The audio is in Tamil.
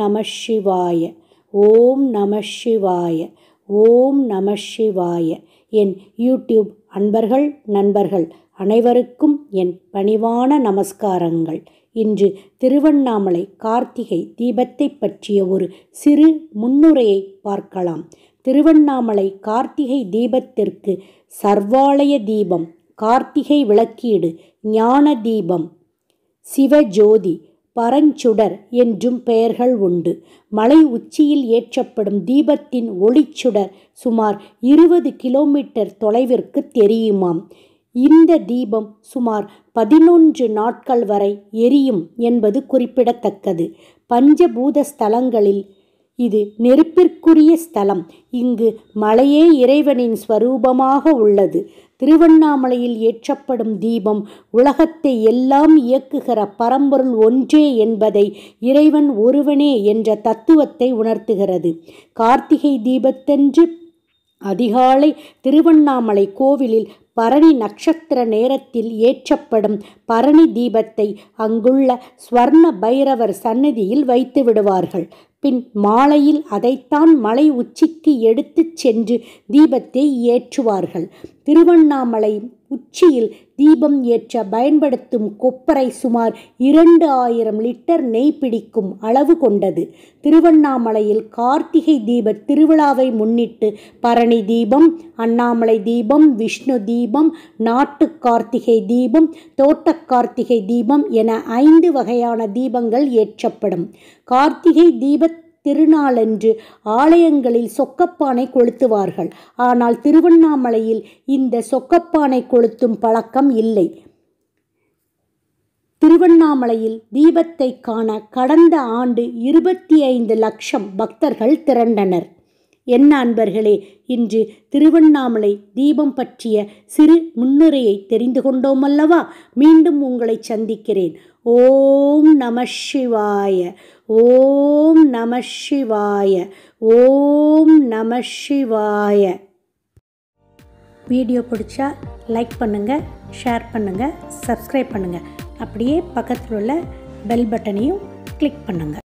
நம சிவாய ஓம் நம சிவாய ஓம் நம சிவாய என் யூடியூப் அன்பர்கள் நண்பர்கள் அனைவருக்கும் என் பணிவான நமஸ்காரங்கள் இன்று திருவண்ணாமலை கார்த்திகை தீபத்தை பற்றிய ஒரு சிறு முன்னுரையை பார்க்கலாம் திருவண்ணாமலை கார்த்திகை தீபத்திற்கு சர்வாலய தீபம் கார்த்திகை விளக்கீடு ஞான தீபம் சிவஜோதி பரஞ்சுடர் என்றும் பெயர்கள் உண்டு மலை உச்சியில் ஏற்றப்படும் தீபத்தின் ஒளிச்சுடர் சுமார் இருபது கிலோமீட்டர் தொலைவிற்கு தெரியுமாம் இந்த தீபம் சுமார் பதினொன்று நாட்கள் வரை எரியும் என்பது குறிப்பிடத்தக்கது பஞ்சபூத ஸ்தலங்களில் இது நெருப்பிற்குரிய ஸ்தலம் இங்கு மலையே இறைவனின் ஸ்வரூபமாக உள்ளது திருவண்ணாமலையில் ஏற்றப்படும் தீபம் உலகத்தை எல்லாம் இயக்குகிற பரம்பொருள் ஒன்றே என்பதை இறைவன் ஒருவனே என்ற தத்துவத்தை உணர்த்துகிறது கார்த்திகை தீபத்தன்று அதிகாலை திருவண்ணாமலை கோவிலில் பரணி நட்சத்திர நேரத்தில் ஏற்றப்படும் பரணி தீபத்தை அங்குள்ள ஸ்வர்ண பைரவர் சன்னதியில் வைத்து விடுவார்கள் பின் மாலையில் அதைத்தான் மலை உச்சிக்கு எடுத்துச் சென்று தீபத்தை ஏற்றுவார்கள் திருவண்ணாமலை உச்சியில் தீபம் ஏற்ற பயன்படுத்தும் கொப்பரை சுமார் இரண்டு ஆயிரம் லிட்டர் நெய் பிடிக்கும் அளவு கொண்டது திருவண்ணாமலையில் கார்த்திகை தீப திருவிழாவை முன்னிட்டு பரணி தீபம் அண்ணாமலை தீபம் விஷ்ணு தீபம் நாட்டு கார்த்திகை தீபம் தோட்ட கார்த்திகை தீபம் என ஐந்து வகையான தீபங்கள் ஏற்றப்படும் கார்த்திகை தீபத் திருநாளன்று ஆலயங்களில் சொக்கப்பானை கொளுத்துவார்கள் ஆனால் திருவண்ணாமலையில் இந்த சொக்கப்பானை கொளுத்தும் பழக்கம் இல்லை திருவண்ணாமலையில் தீபத்தை காண கடந்த ஆண்டு இருபத்தி ஐந்து லட்சம் பக்தர்கள் திரண்டனர் என் அன்பர்களே இன்று திருவண்ணாமலை தீபம் பற்றிய சிறு முன்னுரையை தெரிந்து கொண்டோம் அல்லவா மீண்டும் உங்களை சந்திக்கிறேன் ஓம் நம சிவாய ஓம் நம சிவாய ஓம் நம சிவாய வீடியோ பிடிச்சா லைக் பண்ணுங்கள் ஷேர் பண்ணுங்கள் சப்ஸ்கிரைப் பண்ணுங்கள் அப்படியே பக்கத்தில் உள்ள பெல் பட்டனையும் கிளிக் பண்ணுங்கள்